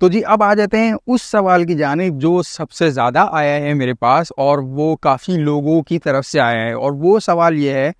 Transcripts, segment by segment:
तो जी अब आ जाते हैं उस सवाल की जानब जो सबसे ज़्यादा आया है मेरे पास और वो काफ़ी लोगों की तरफ से आया है और वो सवाल ये है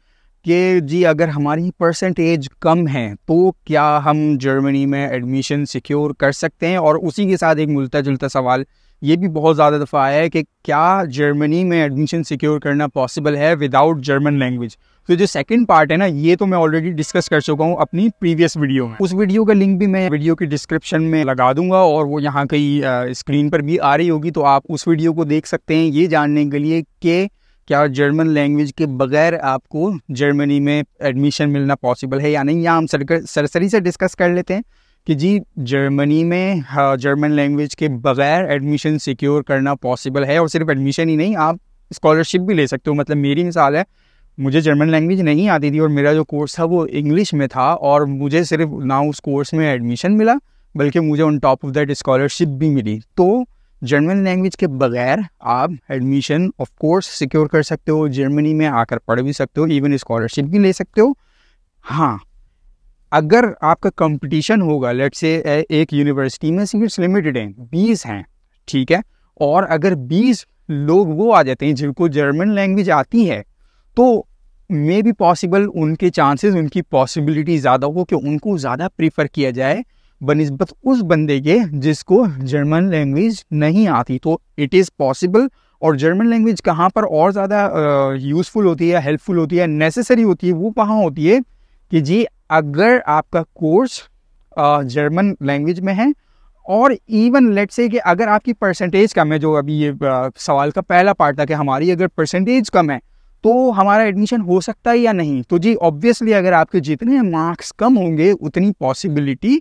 कि जी अगर हमारी परसेंटेज कम है तो क्या हम जर्मनी में एडमिशन सिक्योर कर सकते हैं और उसी के साथ एक मिलता जुलता सवाल ये भी बहुत ज़्यादा दफ़ा आया है कि क्या जर्मनी में एडमिशन सिक्योर करना पॉसिबल है विदाउट जर्मन लैंग्वेज तो जो सेकंड पार्ट है ना ये तो मैं ऑलरेडी डिस्कस कर चुका हूँ अपनी प्रीवियस वीडियो में उस वीडियो का लिंक भी मैं वीडियो की डिस्क्रिप्शन में लगा दूंगा और वो यहाँ कहीं स्क्रीन पर भी आ रही होगी तो आप उस वीडियो को देख सकते हैं ये जानने के लिए कि क्या जर्मन लैंग्वेज के बगैर आपको जर्मनी में एडमिशन मिलना पॉसिबल है या नहीं या हम सरसरी से डिस्कस कर लेते हैं कि जी जर्मनी में जर्मन हाँ, लैंग्वेज के बगैर एडमिशन सिक्योर करना पॉसिबल है और सिर्फ एडमिशन ही नहीं आप स्कॉलरशिप भी ले सकते हो मतलब मेरी मिसाल है मुझे जर्मन लैंग्वेज नहीं आती थी और मेरा जो कोर्स था वो इंग्लिश में था और मुझे सिर्फ ना उस कोर्स में एडमिशन मिला बल्कि मुझे on top of that scholarship भी मिली तो जर्मन लैंग्वेज के बगैर आप एडमिशन ऑफ कोर्स सिक्योर कर सकते हो जर्मनी में आकर पढ़ भी सकते हो इवन स्कॉलरशिप भी ले सकते हो हाँ अगर आपका कंपटीशन होगा लेट से एक यूनिवर्सिटी में सीट्स लिमिटेड हैं बीस हैं ठीक है और अगर बीस लोग वो आ जाते हैं जिनको जर्मन लैंग्वेज आती है तो मे बी पॉसिबल उनके चांसेस उनकी पॉसिबिलिटी ज़्यादा हो कि उनको ज़्यादा प्रीफर किया जाए बनस्बत उस बंदे के जिसको जर्मन लैंग्वेज नहीं आती तो इट इज़ पॉसिबल और जर्मन लैंग्वेज कहाँ पर और ज़्यादा यूज़फुल होती है हेल्पफुल होती है नेसेसरी होती है वो कहाँ होती है कि जी अगर आपका कोर्स जर्मन लैंग्वेज में है और इवन लेट से कि अगर आपकी परसेंटेज कम है जो अभी ये सवाल का पहला पार्ट था कि हमारी अगर परसेंटेज कम है तो हमारा एडमिशन हो सकता है या नहीं तो जी ऑब्वियसली अगर आपके जितने मार्क्स कम होंगे उतनी पॉसिबिलिटी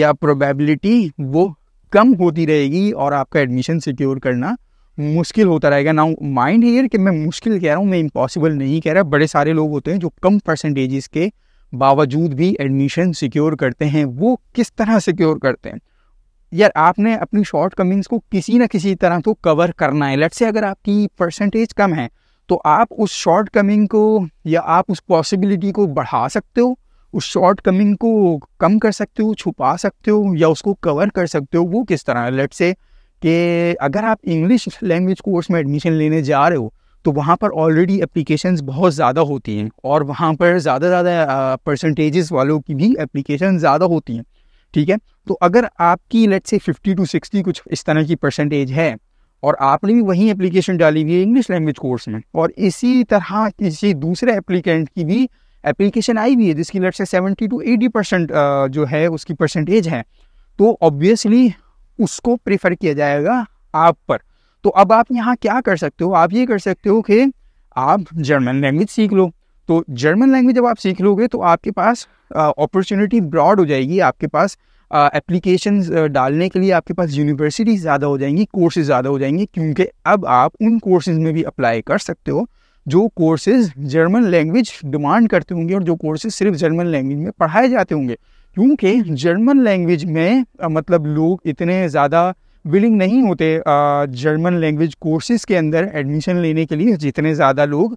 या प्रोबेबिलिटी वो कम होती रहेगी और आपका एडमिशन सिक्योर करना मुश्किल होता रहेगा नाउ माइंड हियर कि मैं मुश्किल कह रहा हूँ मैं इम्पॉसिबल नहीं कह रहा बड़े सारे लोग होते हैं जो कम परसेंटेज के बावजूद भी एडमिशन सिक्योर करते हैं वो किस तरह सिक्योर करते हैं यार आपने अपनी शॉर्ट कमिंग्स को किसी ना किसी तरह तो कवर करना है लेट से अगर आपकी परसेंटेज कम है तो आप उस शॉर्ट कमिंग को या आप उस पॉसिबिलिटी को बढ़ा सकते हो उस शॉर्ट कमिंग को कम कर सकते हो छुपा सकते हो या उसको कवर कर सकते हो वो किस तरह लेट से कि अगर आप इंग्लिश लैंग्वेज कोर्स में एडमिशन लेने जा रहे हो तो वहाँ पर ऑलरेडी एप्लीकेशन बहुत ज़्यादा होती हैं और वहाँ पर ज़्यादा ज़्यादा परसेंटेजेस वालों की भी एप्लीकेशन ज़्यादा होती हैं ठीक है तो अगर आपकी लेट से फ़िफ्टी टू सिक्सटी कुछ इस तरह की परसेंटेज है और आपने भी वही एप्लीकेशन डाली हुई है इंग्लिश लैंग्वेज कोर्स में और इसी तरह किसी दूसरे एप्लीकेंट की भी एप्लीकेशन आई हुई है जिसकी लेट से सेवेंटी टू एटी परसेंट जो है उसकी परसेंटेज है तो ऑब्वियसली उसको प्रेफर किया जाएगा आप पर तो अब आप यहाँ क्या कर सकते हो आप ये कर सकते हो कि आप जर्मन लैंग्वेज सीख लो तो जर्मन लैंग्वेज जब आप सीख लोगे तो आपके पास अपॉर्चुनिटी ब्रॉड हो जाएगी आपके पास एप्लीकेशन uh, uh, डालने के लिए आपके पास यूनिवर्सिटीज़ ज़्यादा हो जाएंगी कोर्सेज ज़्यादा हो जाएंगे क्योंकि अब आप उन कोर्सेज में भी अप्लाई कर सकते हो जो कोर्सेज जर्मन लैंग्वेज डिमांड करते होंगे और जो कोर्सेज सिर्फ जर्मन लैंग्वेज में पढ़ाए जाते होंगे क्योंकि जर्मन लैंग्वेज में मतलब लोग इतने ज़्यादा विलिंग नहीं होते जर्मन लैंग्वेज कोर्सेज के अंदर एडमिशन लेने के लिए जितने ज़्यादा लोग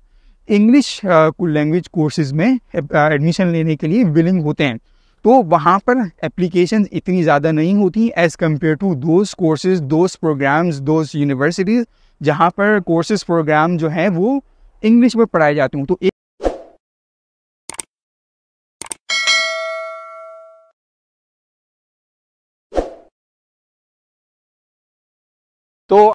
इंग्लिश लैंग्वेज कोर्सेज में एडमिशन लेने के लिए विलिंग होते हैं तो वहाँ पर एप्लीकेशन इतनी ज़्यादा नहीं होती as compare to those courses those programs those universities जहाँ पर कोर्सेज प्रोग्राम जो है वो इंग्लिश में पढ़ाए जाते हैं तो एक tô